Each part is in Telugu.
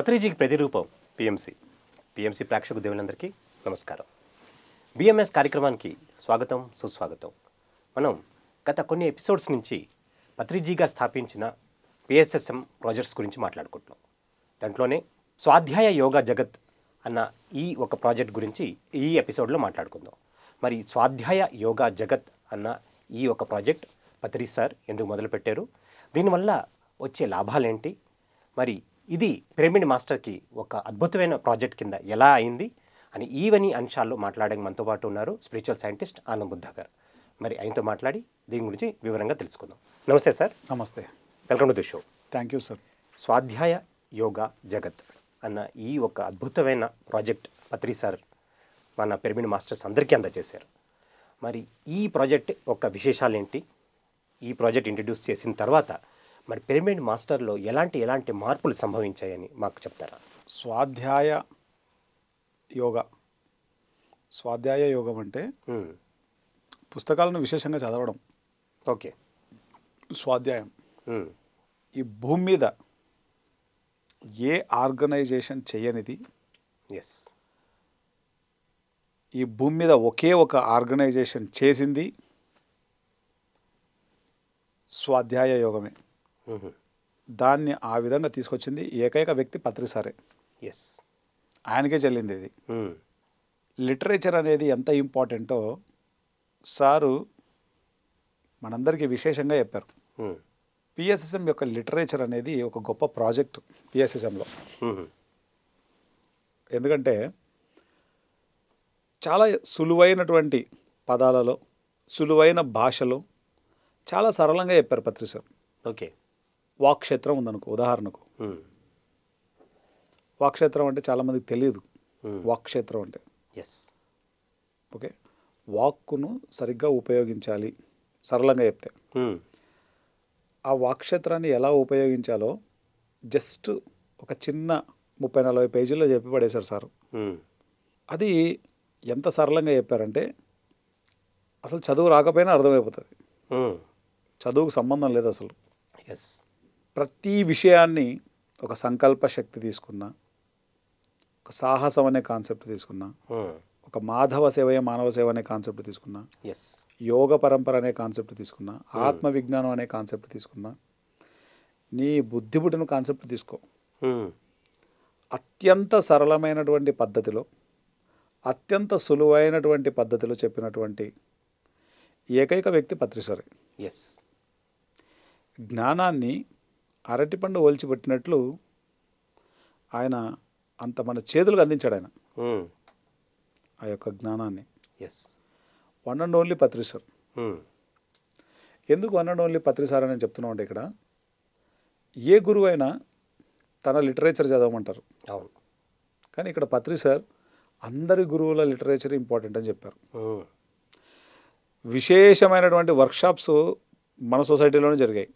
పత్రిజీకి ప్రతిరూపం పిఎంసి పిఎంసి ప్రేక్షకు దేవులందరికీ నమస్కారం బిఎంఎస్ కార్యక్రమానికి స్వాగతం సుస్వాగతం మనం గత కొన్ని ఎపిసోడ్స్ నుంచి పత్రిజీగా స్థాపించిన పిఎస్ఎస్ఎం ప్రాజెక్ట్స్ గురించి మాట్లాడుకుంటున్నాం దాంట్లోనే స్వాధ్యాయ యోగా జగత్ అన్న ఈ ఒక ప్రాజెక్ట్ గురించి ఈ ఎపిసోడ్లో మాట్లాడుకుందాం మరి స్వాధ్యాయ యోగా జగత్ అన్న ఈ ఒక ప్రాజెక్ట్ పత్రి సార్ ఎందుకు మొదలుపెట్టారు దీనివల్ల వచ్చే లాభాలేంటి మరి ఇది పిరమిడ్ మాస్టర్కి ఒక అద్భుతమైన ప్రాజెక్ట్ కింద ఎలా అయింది అని ఈవని అంశాల్లో మాట్లాడే మనతో పాటు ఉన్నారు స్పిరిచువల్ సైంటిస్ట్ ఆనంద్ బుద్ధాకర్ గారు మరి ఆయనతో మాట్లాడి దీని గురించి వివరంగా తెలుసుకుందాం నమస్తే సార్ నమస్తే welcome to the show thank you sir Swadhyaya Yoga Jagat అన్న ఈ ఒక అద్భుతమైన ప్రాజెక్ట్ పత్రి సార్ మన పిరమిడ్ మాస్టర్స్ అందరికీ అందజేశారు మరి ఈ ప్రాజెక్ట్ ఒక విశేషాలు ఏంటి ఈ ప్రాజెక్ట్ ఇంట్రడ్యూస్ చేసిన తర్వాత మరి పిరమిడ్ మాస్టర్లో ఎలాంటి ఎలాంటి మార్పులు సంభవించాయని మాకు చెప్తారా స్వాధ్యాయ యోగ స్వాధ్యాయ యోగం అంటే పుస్తకాలను విశేషంగా చదవడం ఓకే స్వాధ్యాయం ఈ భూమి మీద ఏ ఆర్గనైజేషన్ చేయనిది ఎస్ ఈ భూమి మీద ఒకే ఒక ఆర్గనైజేషన్ చేసింది స్వాధ్యాయ యోగమే దాన్ని ఆ విధంగా తీసుకొచ్చింది ఏకైక వ్యక్తి పత్రిసారే ఎస్ ఆయనకే చెల్లింది ఇది hmm. లిటరేచర్ అనేది ఎంత ఇంపార్టెంటో సారు మనందరికీ విశేషంగా చెప్పారు పిఎస్ఎస్ఎం hmm. యొక్క లిటరేచర్ అనేది ఒక గొప్ప ప్రాజెక్ట్ పిఎస్ఎస్ఎంలో hmm. ఎందుకంటే చాలా సులువైనటువంటి పదాలలో సులువైన భాషలో చాలా సరళంగా చెప్పారు పత్రి సార్ ఓకే వాక్షేత్రం ఉందనుకో ఉదాహరణకు వాక్షేత్రం అంటే చాలామందికి తెలియదు వాక్షేత్రం అంటే ఎస్ ఓకే వాక్కును సరిగ్గా ఉపయోగించాలి సరళంగా చెప్తే ఆ వాక్షేత్రాన్ని ఎలా ఉపయోగించాలో జస్ట్ ఒక చిన్న ముప్పై నలభై పేజీల్లో చెప్పి పడేశారు సార్ అది ఎంత సరళంగా చెప్పారంటే అసలు చదువు రాకపోయినా అర్థమైపోతుంది చదువుకు సంబంధం లేదు అసలు ఎస్ ప్రతి విషయాన్ని ఒక సంకల్ప శక్తి తీసుకున్నా ఒక సాహసం అనే కాన్సెప్ట్ తీసుకున్నా ఒక మాధవ సేవయే మానవ సేవ అనే కాన్సెప్ట్ తీసుకున్నా ఎస్ యోగ పరంపర అనే కాన్సెప్ట్ తీసుకున్నా hmm. ఆత్మ విజ్ఞానం అనే కాన్సెప్ట్ తీసుకున్నా నీ బుద్ధి పుట్టిన కాన్సెప్ట్ తీసుకో hmm. అత్యంత సరళమైనటువంటి పద్ధతిలో అత్యంత సులువైనటువంటి పద్ధతిలో చెప్పినటువంటి ఏకైక వ్యక్తి పత్రిసరే ఎస్ జ్ఞానాన్ని అరటిపండు ఒలిచిపెట్టినట్లు ఆయన అంత మన చేతులకు అందించాడు ఆయన ఆ యొక్క జ్ఞానాన్ని yes one and only Patri sir ఎందుకు వన్ అండ్ ఓన్లీ పత్రిసార్ అని చెప్తున్నాం అంటే ఇక్కడ ఏ గురువు అయినా తన లిటరేచర్ చదవమంటారు అవును కానీ ఇక్కడ పత్రి సార్ అందరి గురువుల లిటరేచర్ ఇంపార్టెంట్ అని చెప్పారు విశేషమైనటువంటి వర్క్షాప్స్ మన సొసైటీలోనే జరిగాయి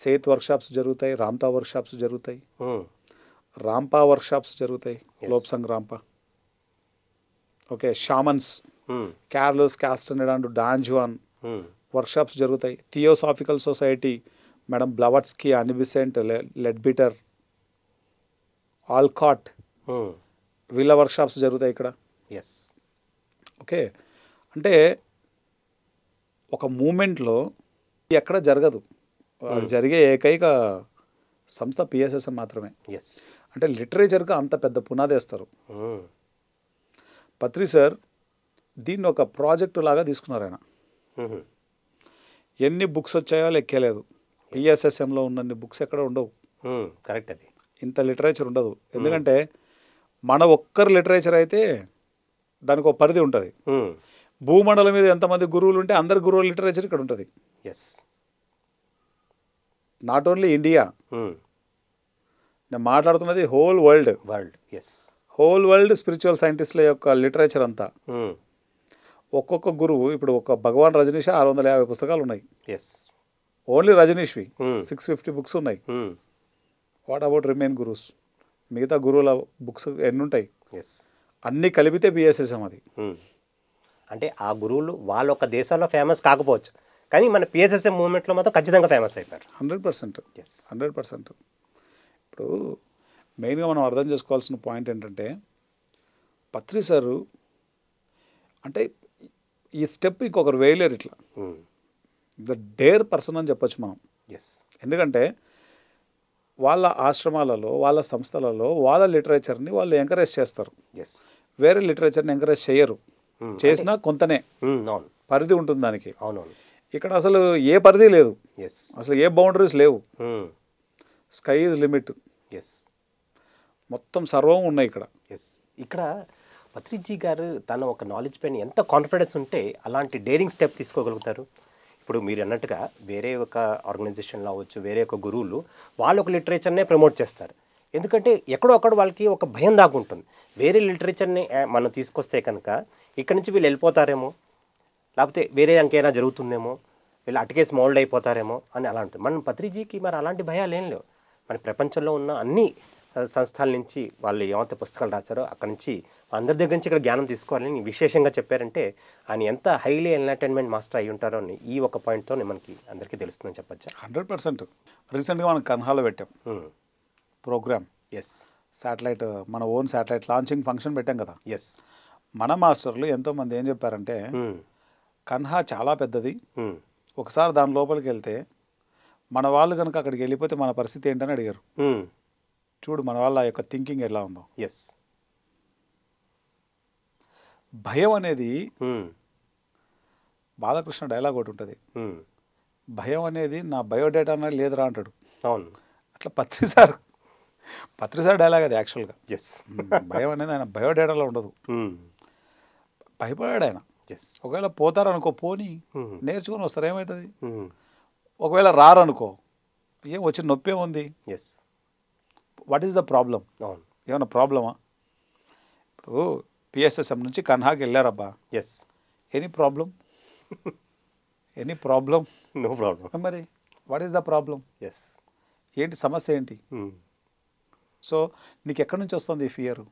సేత్ వర్క్షాప్స్ జరుగుతాయి రామ్తా వర్క్షాప్స్ జరుగుతాయి రాంపా hmm. వర్క్షాప్స్ జరుగుతాయి Lobsang Rampa okay shamans Carlos Castaneda and Don Juan workshops జరుగుతాయి theosophical society madam Blavatsky Annie Besant బిటర్ ఆల్కాట్ వీళ్ళ వర్క్షాప్స్ జరుగుతాయి ఇక్కడ ఎస్ ఓకే అంటే ఒక మూమెంట్లో ఎక్కడ జరగదు Hmm. జరిగే ఏకైక సంస్థ పిఎస్ఎస్ఎం మాత్రమే అంటే లిటరేచర్కి అంత పెద్ద పునాదేస్తారు hmm. పత్రి సార్ దీన్ని ఒక ప్రాజెక్టు లాగా తీసుకున్నారు ఆయన hmm. ఎన్ని బుక్స్ వచ్చాయో లెక్కలేదు పిఎస్ఎస్ఎంలో ఉన్నన్ని బుక్స్ ఎక్కడ ఉండవు కరెక్ట్ అది ఇంత లిటరేచర్ ఉండదు ఎందుకంటే మన ఒక్కరు లిటరేచర్ అయితే దానికి ఒక పరిధి ఉంటుంది భూమండలం మీద ఎంతమంది గురువులు ఉంటే అందరి గురువుల లిటరేచర్ ఇక్కడ ఉంటుంది yes not only India hmm. నేను మాట్లాడుతున్నది whole world world yes whole world spiritual సైంటిస్ట్ల యొక్క లిటరేచర్ అంతా hmm. ఒక్కొక్క గురువు ఇప్పుడు ఒక భగవాన్ రజనీష్ ఆరు వందల యాభై పుస్తకాలు ఉన్నాయి ఎస్ ఓన్లీ రజనీష్వి సిక్స్ ఫిఫ్టీ బుక్స్ ఉన్నాయి వాట్ అబౌట్ రిమైన్ గురుస్ మిగతా గురువుల బుక్స్ ఎన్ని ఉంటాయి ఎస్ అన్నీ కలిపితే బిఎస్ఎస్ఎం అది hmm. అంటే ఆ గురువులు వాళ్ళ దేశాల్లో ఫేమస్ కాకపోవచ్చు కానీ మన పిఎస్ఎస్ఏ మూవ్మెంట్లో మాత్రం ఖచ్చితంగా ఫేమస్ అయిపోయారు hundred percent yes hundred percent ఇప్పుడు మెయిన్గా మనం అర్థం చేసుకోవాల్సిన పాయింట్ ఏంటంటే పత్రి సారు అంటే ఈ స్టెప్ ఇంకొకరు వేయలేరు ఇట్లా ద డేర్ పర్సన్ అని చెప్పొచ్చు మనం ఎస్ ఎందుకంటే వాళ్ళ ఆశ్రమాలలో వాళ్ళ సంస్థలలో వాళ్ళ లిటరేచర్ని వాళ్ళు ఎంకరేజ్ చేస్తారు ఎస్ వేరే లిటరేచర్ని ఎంకరేజ్ చేయరు hmm. చేసినా కొంతనే hmm, పరిధి ఉంటుంది దానికి అవునవును ఇక్కడ అసలు ఏ పరిధి లేదు అసలు ఏ బౌండరీస్ లేవు స్కై ఈజ్ లిమిట్ ఎస్ మొత్తం సర్వం ఉన్నాయి ఇక్కడ ఎస్ ఇక్కడ పత్రిజీ గారు తన ఒక నాలెడ్జ్ పైన ఎంత కాన్ఫిడెన్స్ ఉంటే అలాంటి డేరింగ్ స్టెప్ తీసుకోగలుగుతారు ఇప్పుడు మీరు అన్నట్టుగా వేరే ఒక ఆర్గనైజేషన్లో అవ్వచ్చు వేరే ఒక గురువులు వాళ్ళు ఒక లిటరేచర్నే ప్రమోట్ చేస్తారు ఎందుకంటే ఎక్కడో అక్కడ వాళ్ళకి ఒక భయం దాగుంటుంది వేరే లిటరేచర్ని మనం తీసుకొస్తే కనుక ఇక్కడ నుంచి వీళ్ళు వెళ్ళిపోతారేమో లేకపోతే వేరే అంకైనా జరుగుతుందేమో వీళ్ళు అటుకేసి మౌల్డ్ అయిపోతారేమో అని అలా ఉంటుంది మన పత్రిజీకి మరి అలాంటి భయాలు ఏం లేవు మన ప్రపంచంలో ఉన్న అన్ని సంస్థల నుంచి వాళ్ళు ఏమైతే పుస్తకాలు రాశారో అక్కడి నుంచి అందరి దగ్గర నుంచి ఇక్కడ జ్ఞానం తీసుకోవాలని విశేషంగా చెప్పారంటే ఆయన ఎంత హైలీ ఎంటర్టైన్మెంట్ మాస్టర్ అయి ఉంటారో అని ఈ ఒక పాయింట్తో మనకి అందరికీ తెలుస్తుందని చెప్పచ్చు హండ్రెడ్ పర్సెంట్ రీసెంట్గా మనం కన్హాలో పెట్టాం hmm. ప్రోగ్రామ్ ఎస్ శాటిలైట్ మన ఓన్ శాటిలైట్ లాంచింగ్ ఫంక్షన్ పెట్టాం కదా ఎస్ మన మాస్టర్లు ఎంతోమంది ఏం చెప్పారంటే hmm. కన్హా చాలా పెద్దది ఒకసారి దాని లోపలికి వెళ్తే మన వాళ్ళు కనుక అక్కడికి వెళ్ళిపోతే మన పరిస్థితి ఏంటని అడిగారు చూడు మన వాళ్ళ యొక్క థింకింగ్ ఎలా ఉందో ఎస్ భయం అనేది బాలకృష్ణ డైలాగ్ ఒకటి ఉంటుంది భయం అనేది నా బయోడేటా అనేది లేదురా అంటాడు అవును అట్లా పత్రిసార్ పత్రిసార్ డైలాగ్ అది యాక్చువల్గా ఎస్ భయం అనేది ఆయన బయోడేటాలో ఉండదు భయపడాడు ఆయన ఒకవేళ పోతారనుకో పోని నేర్చుకుని వస్తారు ఏమవుతుంది ఒకవేళ రారనుకో ఏం వచ్చిన నొప్పి ఏముంది yes what is the problem ఏమన్నా ప్రాబ్లమా ఇప్పుడు పిఎస్ఎస్ఎం నుంచి కన్హాకి వెళ్ళారబ్బా yes any problem any problem no problem మరి what is the problem yes ఏంటి సమస్య ఏంటి సో నీకు ఎక్కడి నుంచి వస్తుంది ఈ ఫియర్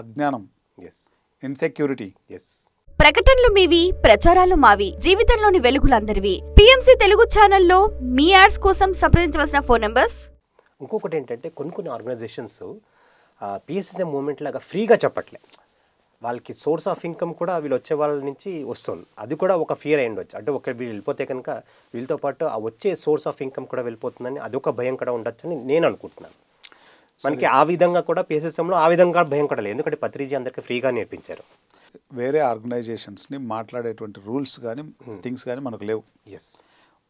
అజ్ఞానం ఎస్ ఇన్సెక్యూరిటీ ఎస్ ప్రకటనలు మీవి ప్రచారాలు మావి జీవితంలోని వెలుగులందరివి పిఎంసి తెలుగు ఛానల్లో మీ యాడ్స్ కోసం సంప్రదించవలసిన ఫోన్ నెంబర్స్ ఇంకొకటి ఏంటంటే కొన్ని కొన్ని ఆర్గనైజేషన్స్ పిఎస్ఎస్ఎం మూమెంట్ లాగా ఫ్రీగా చెప్పట్లే వాళ్ళకి సోర్స్ ఆఫ్ ఇన్కమ్ కూడా వీళ్ళు వచ్చే వాళ్ళ నుంచి వస్తుంది అది కూడా ఒక ఫియర్ అయ్యి ఉండొచ్చు అంటే ఒక వీళ్ళు వెళ్ళిపోతే కనుక వీళ్ళతో పాటు ఆ వచ్చే సోర్స్ ఆఫ్ ఇన్కమ్ కూడా వెళ్ళిపోతుందని అదొక భయం కూడా ఉండొచ్చని నేను అనుకుంటున్నాను మనకి ఆ విధంగా కూడా పిఎస్ఎస్ఎంలో ఆ విధంగా భయం కూడా లేదు ఎందుకంటే పత్రిజీ అందరికీ ఫ్రీగా నేర్పించారు వేరే ఆర్గనైజేషన్స్ని మాట్లాడేటువంటి రూల్స్ కానీ hmm. థింగ్స్ కానీ మనకు లేవు ఎస్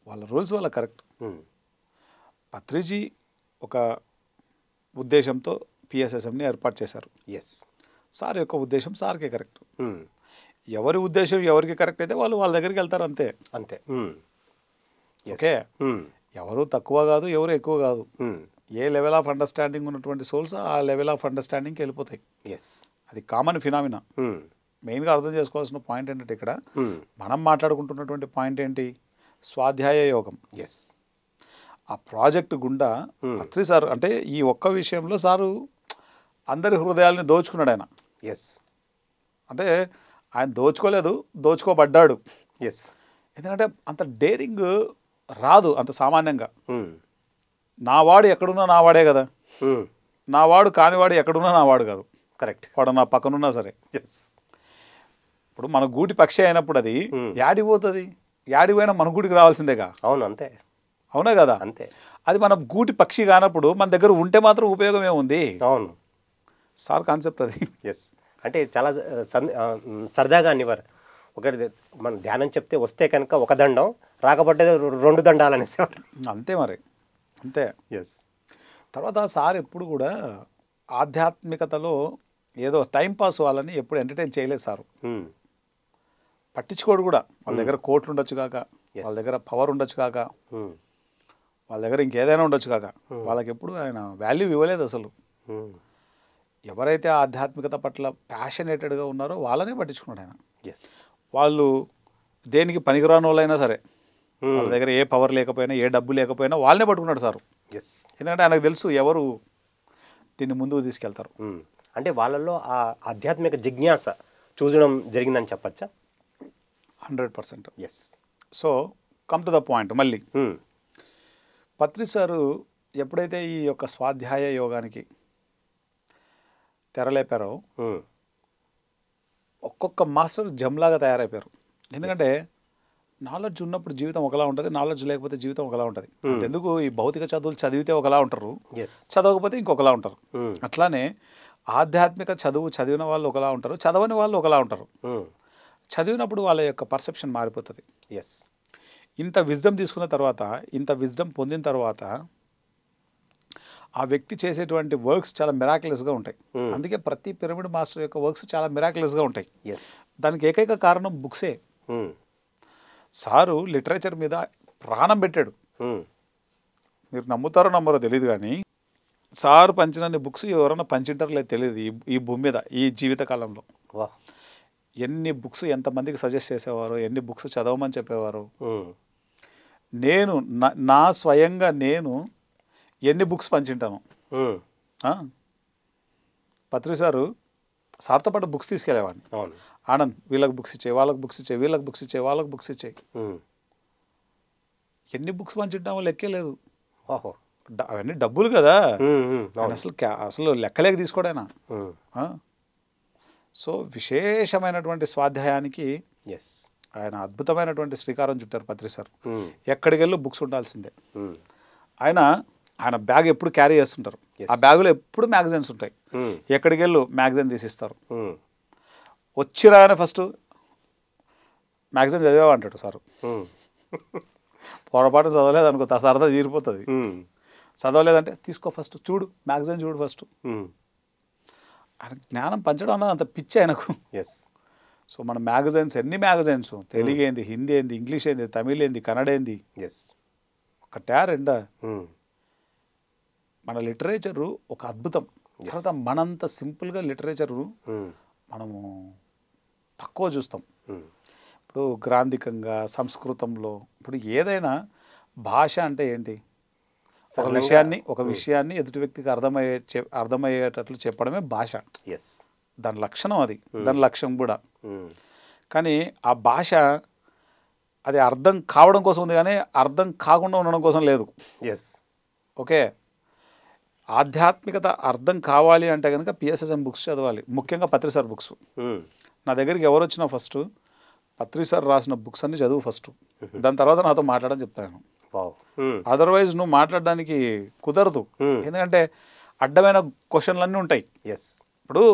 వాళ్ళ రూల్స్ వాళ్ళ కరెక్ట్ hmm. పత్రిజీ ఒక ఉద్దేశంతో పిఎస్ఎస్ఎంని ఏర్పాటు చేశారు ఎస్ సార్ యొక్క ఉద్దేశం సార్కే కరెక్ట్ hmm. ఎవరి ఉద్దేశం ఎవరికి కరెక్ట్ అయితే వాళ్ళు వాళ్ళ దగ్గరికి వెళ్తారు అంతే అంతే ఓకే ఎవరు తక్కువ కాదు ఎవరు ఎక్కువ కాదు ఏ లెవెల్ ఆఫ్ అండర్స్టాండింగ్ ఉన్నటువంటి సోల్స్ ఆ లెవెల్ ఆఫ్ అండర్స్టాండింగ్కి వెళ్ళిపోతాయి ఎస్ అది కామన్ ఫినామినా మెయిన్గా అర్థం చేసుకోవాల్సిన పాయింట్ ఏంటంటే ఇక్కడ hmm. మనం మాట్లాడుకుంటున్నటువంటి పాయింట్ ఏంటి స్వాధ్యాయ యోగం ఎస్ ఆ ప్రాజెక్ట్ గుండా hmm. అత్రి సార్ అంటే ఈ ఒక్క విషయంలో సారు అందరి హృదయాల్ని దోచుకున్నాడు ఆయన ఎస్ అంటే ఆయన దోచుకోలేదు దోచుకోబడ్డాడు ఎస్ ఎందుకంటే అంత డేరింగ్ రాదు అంత సామాన్యంగా hmm. నావాడు ఎక్కడున్నా నావాడే కదా నావాడు కానివాడు ఎక్కడున్నా నావాడు కాదు కరెక్ట్ వాడు నా పక్కనున్నా సరే ఇప్పుడు మన గూటి పక్షి అయినప్పుడు అది యాడిపోతుంది యాడిపోయినా మన గూటికి రావాల్సిందేగా అవును అంతే అవునా కదా అంతే అది మన గూటి పక్షి కానప్పుడు మన దగ్గర ఉంటే మాత్రం ఉపయోగం ఏముంది అవును సార్ కాన్సెప్ట్ అది ఎస్ అంటే చాలా సరదాగా అనివారు ఒకటి మనం ధ్యానం చెప్తే వస్తే కనుక ఒక దండం రాకపోతే రెండు దండాలు అంతే మరి అంతే ఎస్ తర్వాత సార్ ఎప్పుడు కూడా ఆధ్యాత్మికతలో ఏదో టైం పాస్ వాళ్ళని ఎప్పుడు ఎంటర్టైన్ చేయలేదు సారు hmm. పట్టించుకోడు కూడా వాళ్ళ hmm. దగ్గర కోట్లు ఉండొచ్చు కాక వాళ్ళ దగ్గర పవర్ ఉండొచ్చు కాక hmm. వాళ్ళ దగ్గర ఇంకేదైనా ఉండొచ్చు కాక వాళ్ళకి ఎప్పుడు ఆయన వాల్యూ ఇవ్వలేదు అసలు ఎవరైతే ఆధ్యాత్మికత పట్ల ప్యాషనేటెడ్గా ఉన్నారో వాళ్ళనే పట్టించుకున్నాడు ఆయన వాళ్ళు దేనికి పనికిరాని వాళ్ళైనా సరే వాళ్ళ దగ్గర ఏ పవర్ లేకపోయినా ఏ డబ్బు లేకపోయినా వాళ్ళనే పట్టుకున్నాడు సార్ ఎందుకంటే ఆయనకు తెలుసు ఎవరు దీన్ని ముందుకు తీసుకెళ్తారు అంటే వాళ్ళల్లో ఆ ఆధ్యాత్మిక జిజ్ఞాస చూసడం జరిగిందని చెప్పచ్చా hundred percent yes so come to the point మళ్ళీ పత్రి సారు ఎప్పుడైతే ఈ యొక్క స్వాధ్యాయ యోగానికి తెరలేపారో ఒక్కొక్క మాస్టర్ జమ్లాగా తయారైపోయారు ఎందుకంటే నాలెడ్జ్ ఉన్నప్పుడు జీవితం ఒకలా ఉంటుంది నాలెడ్జ్ లేకపోతే జీవితం ఒకలా ఉంటుంది ఎందుకు hmm. ఈ భౌతిక చదువులు చదివితే ఒకలా ఉంటారు చదవకపోతే ఇంకొకలా ఉంటారు hmm. అట్లానే ఆధ్యాత్మిక చదువు చదివిన వాళ్ళు ఒకలా ఉంటారు చదవని వాళ్ళు ఒకలా ఉంటారు hmm. చదివినప్పుడు వాళ్ళ యొక్క పర్సెప్షన్ మారిపోతుంది ఎస్ ఇంత విజ్డమ్ తీసుకున్న తర్వాత ఇంత విజ్డమ్ పొందిన తర్వాత ఆ వ్యక్తి చేసేటువంటి వర్క్స్ చాలా మిరాకులస్గా ఉంటాయి అందుకే ప్రతి పిరమిడ్ మాస్టర్ యొక్క వర్క్స్ చాలా మిరాకులస్గా ఉంటాయి దానికి ఏకైక కారణం బుక్సే సారు లిటరేచర్ మీద ప్రాణం పెట్టాడు మీరు నమ్ముతారో నమ్మరో తెలియదు కానీ సారు పంచినన్ని బుక్స్ ఎవరైనా పంచింటారో లేదు తెలియదు ఈ ఈ భూమి మీద ఈ జీవితకాలంలో ఎన్ని బుక్స్ ఎంతమందికి సజెస్ట్ చేసేవారు ఎన్ని బుక్స్ చదవమని చెప్పేవారు నేను నా స్వయంగా నేను ఎన్ని బుక్స్ పంచింటాను పత్రి సారు సార్తో పాటు బుక్స్ తీసుకెళ్ళేవాడిని ఆనంద్ వీళ్ళకి బుక్స్ ఇచ్చాయి వాళ్ళకి బుక్స్ ఇచ్చాయి వీళ్ళకి బుక్స్ ఇచ్చాయి వాళ్ళకి బుక్స్ ఇచ్చాయి ఎన్ని బుక్స్ పంచిట్టామో లెక్కే లేదు అవన్నీ డబ్బులు కదా అసలు అసలు లెక్కలేక తీసుకోడైనా సో విశేషమైనటువంటి స్వాధ్యాయానికి ఎస్ ఆయన అద్భుతమైనటువంటి శ్రీకారం చుట్టారు పత్రి సార్ ఎక్కడికి వెళ్ళి బుక్స్ ఉండాల్సిందే ఆయన ఆయన బ్యాగ్ ఎప్పుడు క్యారీ చేస్తుంటారు ఆ బ్యాగులో ఎప్పుడు మ్యాగజైన్స్ ఉంటాయి ఎక్కడికి వెళ్ళు మ్యాగజైన్ తీసిస్తారు వచ్చి రాగానే ఫస్ట్ మ్యాగజైన్ చదివావు అంటాడు సారు పొరపాటు చదవలేదు అనుకో సరదా తీరిపోతుంది చదవలేదంటే తీసుకో ఫస్ట్ చూడు మ్యాగజైన్ చూడు ఫస్ట్ ఆయన జ్ఞానం పంచడం అన్నది అంత పిచ్చి ఆయనకు ఎస్ సో మన మ్యాగజైన్స్ ఎన్ని మ్యాగజైన్స్ తెలుగు ఏంది హిందీ ఏంది ఇంగ్లీష్ ఏంది తమిళ్ ఏంది కన్నడ ఏంది ఎస్ ఒకటా రెండా మన లిటరేచరు ఒక అద్భుతం తర్వాత మనంత సింపుల్గా లిటరేచరు మనము తక్కువ చూస్తాం ఇప్పుడు గ్రాంధికంగా సంస్కృతంలో ఇప్పుడు ఏదైనా భాష అంటే ఏంటి ఒక విషయాన్ని ఒక విషయాన్ని ఎదుటి వ్యక్తికి అర్థమయ్యే అర్థమయ్యేటట్లు చెప్పడమే భాష ఎస్ దాని లక్షణం అది దాని లక్ష్యం కూడా కానీ ఆ భాష అది అర్థం కావడం కోసం ఉంది కానీ అర్థం కాకుండా ఉండడం కోసం లేదు ఎస్ ఓకే ఆధ్యాత్మికత అర్థం కావాలి అంటే కనుక పిఎస్ఎస్ఎం బుక్స్ చదవాలి ముఖ్యంగా పత్రిసార్ బుక్స్ నా దగ్గరికి ఎవరు వచ్చినా ఫస్ట్ పత్రి సార్ రాసిన బుక్స్ అన్ని చదువు ఫస్ట్ దాని తర్వాత నాతో మాట్లాడని చెప్తాను అదర్వైజ్ నువ్వు మాట్లాడడానికి కుదరదు ఎందుకంటే అడ్డమైన క్వశ్చన్లన్నీ ఉంటాయి ఎస్ ఇప్పుడు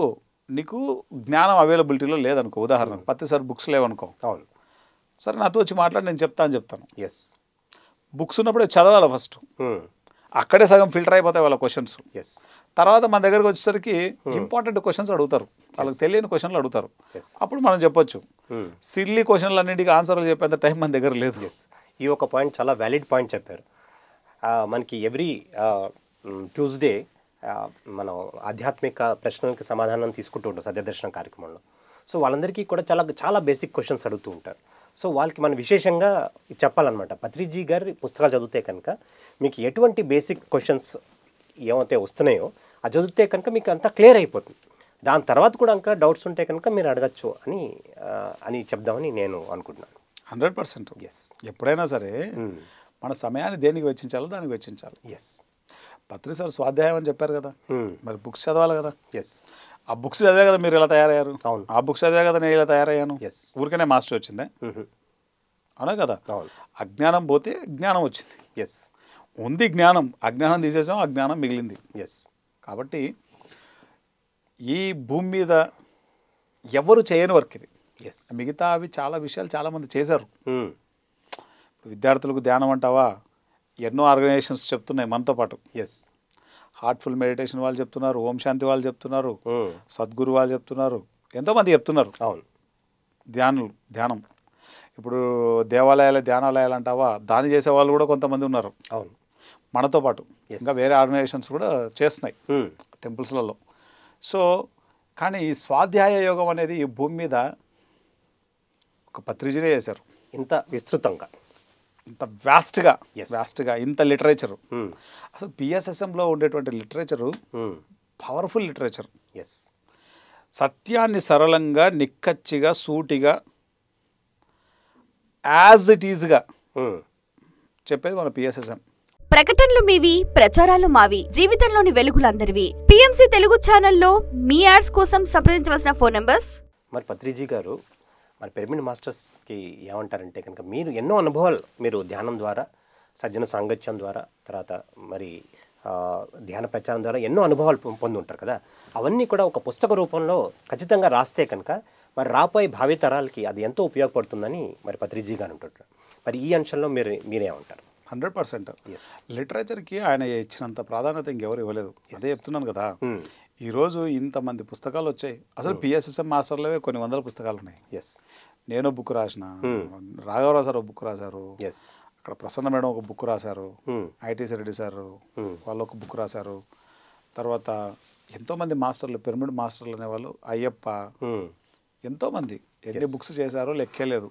నీకు జ్ఞానం అవైలబిలిటీలో లేదనుకో ఉదాహరణ పత్రి సార్ బుక్స్ లేవనుకో సరే నాతో వచ్చి మాట్లాడి నేను చెప్తా అని చెప్తాను ఎస్ బుక్స్ ఉన్నప్పుడు చదవాలి ఫస్ట్ అక్కడే సగం ఫిల్టర్ అయిపోతాయి వాళ్ళ క్వశ్చన్స్ ఎస్ తర్వాత మన దగ్గరకు వచ్చేసరికి ఇంపార్టెంట్ hmm. క్వశ్చన్స్ అడుగుతారు వాళ్ళకి తెలియని క్వశ్చన్లు అడుగుతారు అప్పుడు మనం చెప్పొచ్చు సిల్లీ hmm. క్వశ్చన్లు అన్నింటికి ఆన్సర్లు చెప్పేంత టైం మన దగ్గర లేదు ఈ ఒక పాయింట్ చాలా వ్యాలిడ్ పాయింట్ చెప్పారు మనకి ఎవ్రీ ట్యూస్డే మనం ఆధ్యాత్మిక ప్రశ్నలకి సమాధానం తీసుకుంటూ ఉంటాం సత్యదర్శన కార్యక్రమంలో సో వాళ్ళందరికీ కూడా చాలా చాలా బేసిక్ క్వశ్చన్స్ అడుగుతూ ఉంటారు సో వాళ్ళకి మనం విశేషంగా చెప్పాలన్నమాట పత్రిజీ గారి పుస్తకాలు చదివితే కనుక మీకు ఎటువంటి బేసిక్ క్వశ్చన్స్ ఏమైతే వస్తున్నాయో అది చదివితే కనుక మీకు అంతా క్లియర్ అయిపోతుంది దాని తర్వాత కూడా ఇంకా డౌట్స్ ఉంటే కనుక మీరు అడగచ్చు అని అని చెప్దామని నేను అనుకుంటున్నాను హండ్రెడ్ పర్సెంట్ ఎస్ ఎప్పుడైనా సరే hmm. మన సమయాన్ని దేనికి వెచ్చించాలో దానికి వెచ్చించాలి ఎస్ పత్రి సార్ స్వాధ్యాయం అని చెప్పారు కదా hmm. మరి బుక్స్ చదవాలి కదా ఎస్ ఆ బుక్స్ చదివే కదా మీరు ఇలా తయారయ్యారు అవును ఆ బుక్స్ చదివే కదా నేను ఇలా తయారయ్యాను ఊరికనే మాస్టర్ వచ్చిందే mm-hmm. అవునా కదా అవును అజ్ఞానం పోతే జ్ఞానం వచ్చింది ఎస్ ఉంది జ్ఞానం అజ్ఞానం తీసేసాం అజ్ఞానం మిగిలింది ఎస్ కాబట్టి ఈ భూమి మీద ఎవరు చేయని వర్క్ ఇది ఎస్ మిగతా అవి చాలా విషయాలు చాలామంది చేశారు hmm. విద్యార్థులకు ధ్యానం అంటావా ఎన్నో ఆర్గనైజేషన్స్ చెప్తున్నాయి మనతో పాటు ఎస్ హార్ట్ఫుల్ మెడిటేషన్ వాళ్ళు చెప్తున్నారు ఓం శాంతి వాళ్ళు చెప్తున్నారు hmm. సద్గురు వాళ్ళు చెప్తున్నారు ఎంతోమంది చెప్తున్నారు అవును ధ్యానులు ధ్యానం ఇప్పుడు దేవాలయాలు ధ్యానాలయాలు అంటావా దాని చేసే వాళ్ళు కూడా కొంతమంది ఉన్నారు అవును మనతో పాటు ఇంకా వేరే ఆర్గనైజేషన్స్ కూడా చేస్తున్నాయి hmm. టెంపుల్స్లలో సో కానీ ఈ స్వాధ్యాయ యోగం అనేది ఈ భూమి మీద ఒక పత్రిజనే చేశారు ఇంత విస్తృతంగా ఇంత వ్యాస్ట్గా వ్యాస్ట్గా ఇంత లిటరేచరు hmm. అసలు పిఎస్ఎస్ఎంలో ఉండేటువంటి లిటరేచరు పవర్ఫుల్ లిటరేచర్ ఎస్ సత్యాన్ని సరళంగా నిక్కచ్చిగా సూటిగా యాజ్ ఇట్ ఈజ్గా చెప్పేది మన పిఎస్ఎస్ఎం ప్రకటనలు మీవి ప్రచారాలు మావి జీవితంలోని వెలుగులందరివి పిఎంసి తెలుగు ఛానల్లో మీ యాడ్స్ కోసం సంప్రదించవలసిన ఫోన్ నంబర్స్ మరి పత్రిజీ గారు మరి పిరమిడ్ మాస్టర్స్కి ఏమంటారంటే కనుక మీరు ఎన్నో అనుభవాలు మీరు ధ్యానం ద్వారా సజ్జన సాంగత్యం ద్వారా తర్వాత మరి ధ్యాన ప్రచారం ద్వారా ఎన్నో అనుభవాలు పొంది ఉంటారు కదా అవన్నీ కూడా ఒక పుస్తక రూపంలో ఖచ్చితంగా రాస్తే కనుక మరి రాబోయే భావితరాలకి అది ఎంతో ఉపయోగపడుతుందని మరి పత్రిజీ గారు అంటుంటారు మరి ఈ అంశంలో మీరు మీరేమంటారు హండ్రెడ్ పర్సెంట్ లిటరేచర్కి ఆయన ఇచ్చినంత ప్రాధాన్యత ఇంకెవరు ఇవ్వలేదు అదే చెప్తున్నాను కదా hmm. ఈరోజు ఇంతమంది పుస్తకాలు వచ్చాయి అసలు hmm. పిఎస్ఎస్ఎం మాస్టర్లవే కొన్ని వందల పుస్తకాలు ఉన్నాయి ఎస్ నేను బుక్ రాసిన hmm. రాఘవరావు సార్ ఒక బుక్ రాశారు అక్కడ ప్రసన్న మేడం ఒక బుక్ రాశారు ఐటీసీ రెడ్డి సారు వాళ్ళు ఒక బుక్ రాశారు తర్వాత ఎంతోమంది మాస్టర్లు పిరమిడ్ మాస్టర్లు అనేవాళ్ళు అయ్యప్ప ఎంతోమంది ఎన్ని బుక్స్ చేశారో లెక్కలేదు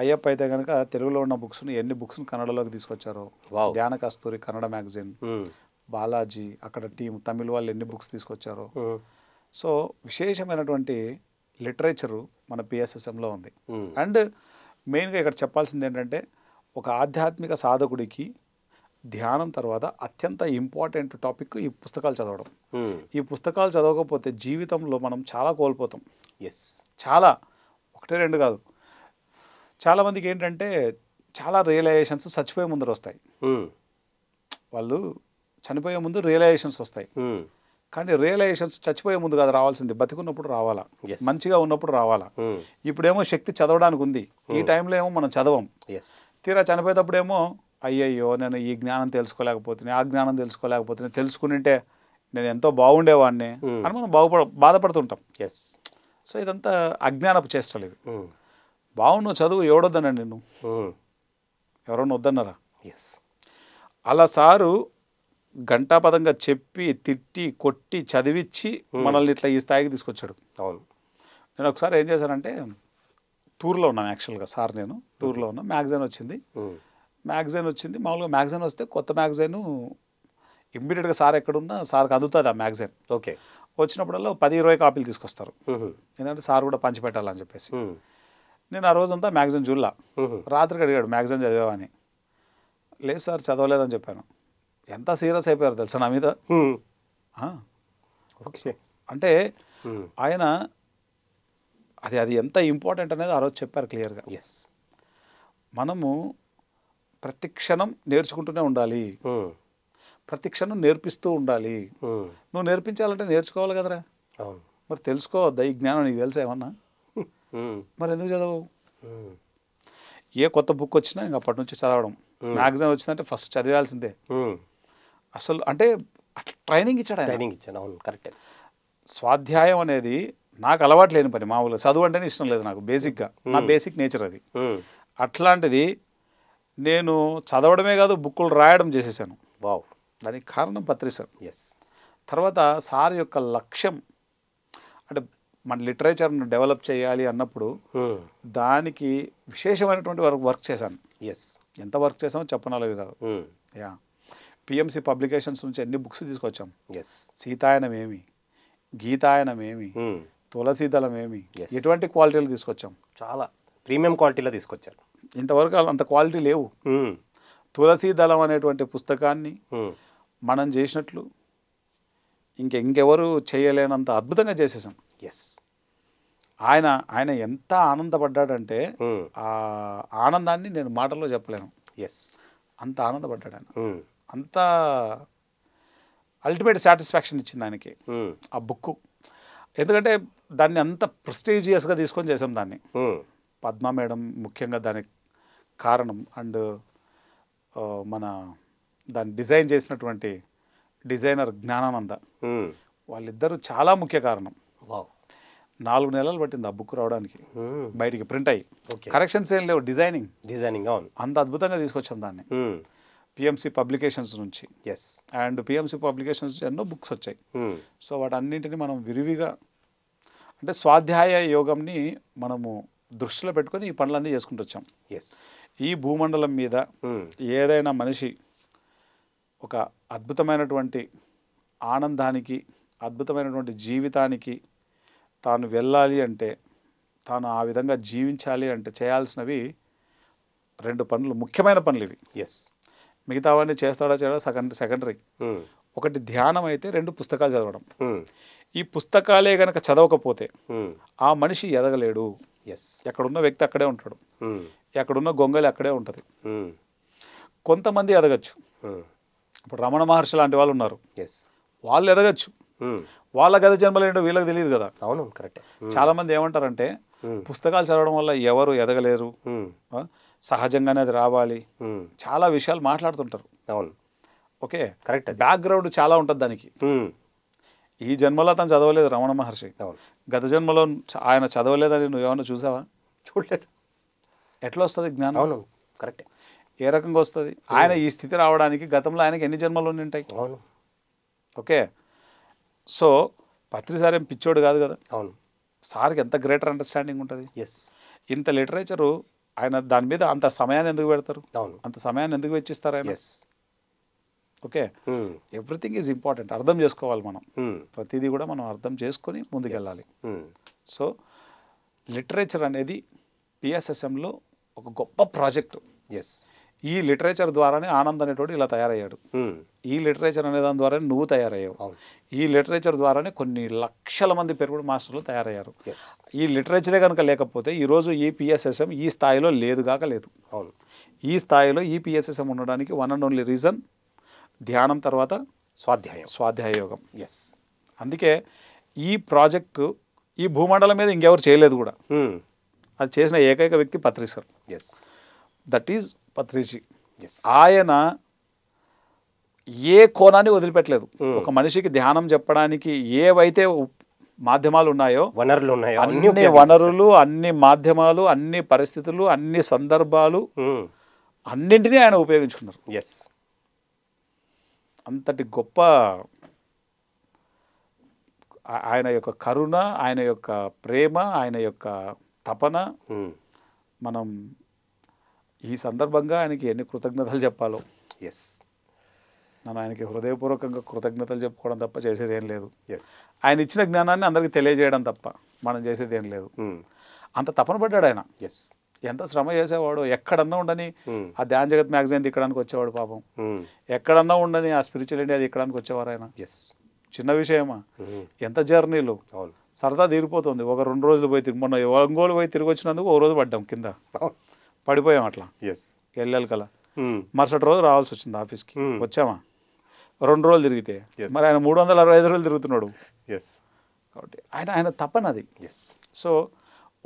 అయ్యప్ప అయితే కనుక తెలుగులో ఉన్న బుక్స్ని ఎన్ని బుక్స్ కన్నడలోకి తీసుకొచ్చారు ధ్యాన కస్తూరి కన్నడ మ్యాగజైన్ బాలాజీ అక్కడ టీం తమిళ వాళ్ళు ఎన్ని బుక్స్ తీసుకొచ్చారు సో విశేషమైనటువంటి లిటరేచరు మన పిఎస్ఎస్ఎంలో ఉంది అండ్ మెయిన్గా ఇక్కడ చెప్పాల్సింది ఏంటంటే ఒక ఆధ్యాత్మిక సాధకుడికి ధ్యానం తర్వాత అత్యంత ఇంపార్టెంట్ టాపిక్ ఈ పుస్తకాలు చదవడం ఈ పుస్తకాలు చదవకపోతే జీవితంలో మనం చాలా కోల్పోతాం ఎస్ చాలా ఒకటే రెండు కాదు చాలామందికి ఏంటంటే చాలా రియలైజేషన్స్ చచ్చిపోయే ముందర వస్తాయి వాళ్ళు చనిపోయే ముందు రియలైజేషన్స్ వస్తాయి కానీ రియలైజేషన్స్ చచ్చిపోయే ముందు కాదు రావాల్సింది బతికున్నప్పుడు రావాలా మంచిగా ఉన్నప్పుడు రావాలా ఇప్పుడేమో శక్తి చదవడానికి ఉంది ఈ టైంలో ఏమో మనం చదవం తీరా చనిపోయేటప్పుడు ఏమో అయ్యయ్యో నేను ఈ జ్ఞానం తెలుసుకోలేకపోతున్నా ఆ జ్ఞానం తెలుసుకోలేకపోతున్నా తెలుసుకుంటే నేను ఎంతో బాగుండేవాడిని అని మనం బాగుపడ బాధపడుతుంటాం సో ఇదంతా అజ్ఞానపు చేష్టలు ఇవి నువ్వు చదువు ఎవడొద్దనండి నేను ఎవరన్నా వద్దన్నారా ఎస్ అలా సారు ఘంటాపదంగా చెప్పి తిట్టి కొట్టి చదివిచ్చి మనల్ని ఇట్లా ఈ స్థాయికి తీసుకొచ్చాడు అవును నేను ఒకసారి ఏం చేశానంటే టూర్లో ఉన్నాను యాక్చువల్గా సార్ నేను టూర్లో ఉన్నా మ్యాగజైన్ వచ్చింది మ్యాగజైన్ వచ్చింది మామూలుగా మ్యాగజైన్ వస్తే కొత్త మ్యాగజైన్ ఇమ్మీడియట్గా సార్ ఎక్కడున్నా సార్కి అందుతుంది ఆ మ్యాగజైన్ ఓకే వచ్చినప్పుడల్లా పది ఇరవై కాపీలు తీసుకొస్తారు ఎందుకంటే సార్ కూడా పంచిపెట్టాలని చెప్పేసి నేను ఆ రోజంతా మ్యాగజైన్ చూడలా రాత్రికి అడిగాడు మ్యాగజైన్ చదివామని లేదు సార్ చదవలేదని చెప్పాను ఎంత సీరియస్ అయిపోయారు తెలుసా నా మీద ఓకే అంటే ఆయన అది అది ఎంత ఇంపార్టెంట్ అనేది ఆ రోజు చెప్పారు క్లియర్గా ఎస్ మనము ప్రతి క్షణం నేర్చుకుంటూనే ఉండాలి ప్రతి క్షణం నేర్పిస్తూ ఉండాలి నువ్వు నేర్పించాలంటే నేర్చుకోవాలి కదరా మరి తెలుసుకోవద్దా ఈ జ్ఞానం నీకు తెలుసా ఏమన్నా మరి ఎందుకు చదవవు ఏ కొత్త బుక్ వచ్చినా ఇంక అప్పటి నుంచి చదవడం మ్యాగజైన్ వచ్చిందంటే ఫస్ట్ చదివాల్సిందే అసలు అంటే ట్రైనింగ్ ఇచ్చాడు ట్రైనింగ్ ఇచ్చాను అవును కరెక్ట్ స్వాధ్యాయం అనేది నాకు అలవాటు లేని పని మామూలుగా చదువు అంటేనే ఇష్టం లేదు నాకు బేసిక్గా నా బేసిక్ నేచర్ అది అట్లాంటిది నేను చదవడమే కాదు బుక్కులు రాయడం చేసేసాను వావ్ దానికి కారణం పత్రి సార్ ఎస్ తర్వాత సార్ యొక్క లక్ష్యం మన లిటరేచర్ను డెవలప్ చేయాలి అన్నప్పుడు దానికి విశేషమైనటువంటి వర్క్ వర్క్ చేశాను ఎస్ ఎంత వర్క్ చేసామో చెప్పనలేదు కాదు యా పిఎంసి పబ్లికేషన్స్ నుంచి ఎన్ని బుక్స్ తీసుకొచ్చాం సీతాయనం ఏమి గీతాయనం ఏమి తులసీదళం ఏమి ఎటువంటి క్వాలిటీలు తీసుకొచ్చాం చాలా ప్రీమియం క్వాలిటీలో తీసుకొచ్చారు ఇంతవరకు అంత క్వాలిటీ లేవు తులసీదళం అనేటువంటి పుస్తకాన్ని మనం చేసినట్లు ఇంకెంకెవరు చేయలేనంత అద్భుతంగా చేసేసాం ఎస్ ఆయన ఆయన ఎంత ఆనందపడ్డాడంటే hmm. ఆ ఆనందాన్ని నేను మాటల్లో చెప్పలేను ఎస్ అంత ఆనందపడ్డాడు ఆయన hmm. అంత అల్టిమేట్ సాటిస్ఫాక్షన్ ఇచ్చింది ఆయనకి hmm. ఆ బుక్ ఎందుకంటే దాన్ని అంత ప్రెస్టీజియస్గా తీసుకొని చేసాం దాన్ని పద్మ మేడం ముఖ్యంగా దానికి కారణం అండ్ మన దాన్ని డిజైన్ చేసినటువంటి డిజైనర్ జ్ఞానానంద వాళ్ళిద్దరూ చాలా ముఖ్య కారణం నాలుగు నెలలు పట్టింది ఆ బుక్ రావడానికి బయటికి ప్రింట్ అయ్యి కరెక్షన్స్ ఏం లేవు డిజైనింగ్ డిజైనింగ్ అంత అద్భుతంగా తీసుకొచ్చాం దాన్ని పిఎంసి పబ్లికేషన్స్ నుంచి ఎస్ అండ్ పిఎంసి పబ్లికేషన్స్ ఎన్నో బుక్స్ వచ్చాయి సో వాటన్నింటినీ మనం విరివిగా అంటే స్వాధ్యాయ యోగంని మనము దృష్టిలో పెట్టుకొని ఈ పనులన్నీ చేసుకుంటూ వచ్చాం ఎస్ ఈ భూమండలం మీద ఏదైనా మనిషి ఒక అద్భుతమైనటువంటి ఆనందానికి అద్భుతమైనటువంటి జీవితానికి తాను వెళ్ళాలి అంటే తాను ఆ విధంగా జీవించాలి అంటే చేయాల్సినవి రెండు పనులు ముఖ్యమైన పనులు ఇవి ఎస్ మిగతావన్నీ చేస్తాడా చేయడా సెకండ్ సెకండరీ hmm. ఒకటి ధ్యానం అయితే రెండు పుస్తకాలు చదవడం hmm. ఈ పుస్తకాలే కనుక చదవకపోతే hmm. ఆ మనిషి ఎదగలేడు ఎస్ ఎక్కడున్న వ్యక్తి అక్కడే ఉంటాడు ఎక్కడున్న గొంగలి అక్కడే ఉంటుంది కొంతమంది ఎదగచ్చు ఇప్పుడు రమణ మహర్షి లాంటి వాళ్ళు ఉన్నారు ఎస్ వాళ్ళు ఎదగచ్చు వాళ్ళ గత జన్మలు ఏంటో వీళ్ళకి తెలియదు కదా అవును కరెక్ట్ చాలా మంది ఏమంటారంటే పుస్తకాలు చదవడం వల్ల ఎవరు ఎదగలేరు సహజంగానే అది రావాలి చాలా విషయాలు మాట్లాడుతుంటారు అవును ఓకే కరెక్ట్ బ్యాక్గ్రౌండ్ చాలా ఉంటుంది దానికి ఈ జన్మలో అతను చదవలేదు రమణ మహర్షి గత జన్మలో ఆయన చదవలేదని నువ్వు ఏమైనా చూసావా చూడలేదు ఎట్లా వస్తుంది జ్ఞానం అవును కరెక్ట్ ఏ రకంగా వస్తుంది ఆయన ఈ స్థితి రావడానికి గతంలో ఆయనకి ఎన్ని జన్మలు ఉంటాయి అవును ఓకే సో పత్రి సార్ ఏం పిచ్చోడు కాదు కదా అవును సార్కి ఎంత గ్రేటర్ అండర్స్టాండింగ్ ఉంటుంది ఎస్ ఇంత లిటరేచరు ఆయన దాని మీద అంత సమయాన్ని ఎందుకు పెడతారు అవును అంత సమయాన్ని ఎందుకు వెచ్చిస్తారు ఆయన yes okay everything is important అర్థం చేసుకోవాలి మనం ప్రతిదీ కూడా మనం అర్థం చేసుకొని ముందుకెళ్ళాలి సో లిటరేచర్ అనేది పిఎస్ఎస్ఎంలో ఒక గొప్ప ప్రాజెక్టు ఎస్ ఈ లిటరేచర్ ద్వారానే ఆనంద్ అనేటోడు ఇలా తయారయ్యాడు ఈ లిటరేచర్ అనే దాని ద్వారా నువ్వు తయారయ్యావు ఈ లిటరేచర్ ద్వారానే కొన్ని లక్షల మంది పెరుగుడు మాస్టర్లు తయారయ్యారు ఈ లిటరేచరే కనుక లేకపోతే ఈరోజు ఈ పిఎస్ఎస్ఎం ఈ స్థాయిలో లేదు కాక లేదు ఈ స్థాయిలో ఈ పిఎస్ఎస్ఎం ఉండడానికి వన్ అండ్ ఓన్లీ రీజన్ ధ్యానం తర్వాత స్వాధ్యాయం స్వాధ్యాయ యోగం ఎస్ అందుకే ఈ ప్రాజెక్టు ఈ భూమండలం మీద ఇంకెవరు చేయలేదు కూడా అది చేసిన ఏకైక వ్యక్తి Patri sir yes that is Patriji ఆయన ఏ కోణాన్ని వదిలిపెట్టలేదు hmm. ఒక మనిషికి ధ్యానం చెప్పడానికి ఏవైతే మాధ్యమాలు ఉన్నాయో వనరులు ఉన్నాయో అన్ని వనరులు అన్ని మాధ్యమాలు అన్ని పరిస్థితులు అన్ని సందర్భాలు hmm. అన్నింటినీ ఆయన ఉపయోగించుకున్నారు ఎస్ అంతటి గొప్ప ఆయన యొక్క కరుణ ఆయన యొక్క ప్రేమ ఆయన యొక్క తపన hmm. మనం ఈ సందర్భంగా ఆయనకి ఎన్ని కృతజ్ఞతలు చెప్పాలో ఎస్ నన్ను ఆయనకి హృదయపూర్వకంగా కృతజ్ఞతలు చెప్పుకోవడం తప్ప చేసేది ఏం లేదు ఆయన ఇచ్చిన జ్ఞానాన్ని అందరికీ తెలియజేయడం తప్ప మనం చేసేది ఏం లేదు hmm. అంత తపన పడ్డాడు ఆయన ఎస్ ఎంత శ్రమ చేసేవాడు ఎక్కడన్నా ఉండని hmm. ఆ ధ్యాన్ జగత్ మ్యాగజైన్ తిక్కడానికి వచ్చేవాడు పాపం hmm. ఎక్కడన్నా ఉండని ఆ స్పిరిచువల్ ఇండియా తిక్కడానికి వచ్చేవారు ఆయన చిన్న విషయమా ఎంత జర్నీలు సరదా తీరిపోతుంది ఒక రెండు రోజులు పోయి తిరిగి మొన్న ఒంగోలు పోయి తిరిగి వచ్చినందుకు ఓ రోజు పడ్డాం కింద పడిపోయాం అట్లా వెళ్ళాలి కదా hmm. మరుసటి రోజు రావాల్సి వచ్చింది ఆఫీస్కి hmm. వచ్చామా రెండు రోజులు తిరిగితే మరి ఆయన మూడు వందల అరవై ఐదు రోజులు తిరుగుతున్నాడు కాబట్టి ఆయన ఆయన తప్పని అది so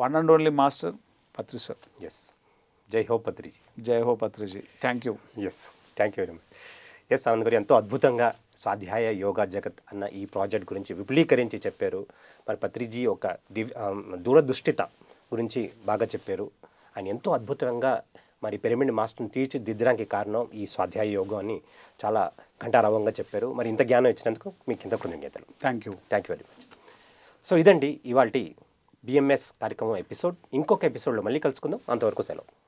one and only master Patri sir yes జై హో పత్రిజీ జై హో Patriji thank you yes thank you very much yes Anand గారు ఎంతో అద్భుతంగా స్వాధ్యాయ యోగా జగత్ అన్న ఈ ప్రాజెక్ట్ గురించి విపులీకరించి చెప్పారు మరి పత్రిజీ ఒక దివ్య దూరదృష్టిత గురించి బాగా చెప్పారు ఆయన ఎంతో అద్భుతంగా మరి పిరమిడ్ మాస్టర్ని తీర్చిదిద్దడానికి కారణం ఈ స్వాధ్యాయ యోగం అని చాలా కంటారావంగా చెప్పారు మరి ఇంత జ్ఞానం ఇచ్చినందుకు మీకు ఇంత కృతజ్ఞతలు thank you thank you very much so ఇదండి ఇవాళ బిఎంఎస్ కార్యక్రమం ఎపిసోడ్ ఇంకొక ఎపిసోడ్లో మళ్ళీ కలుసుకుందాం అంతవరకు సెలవు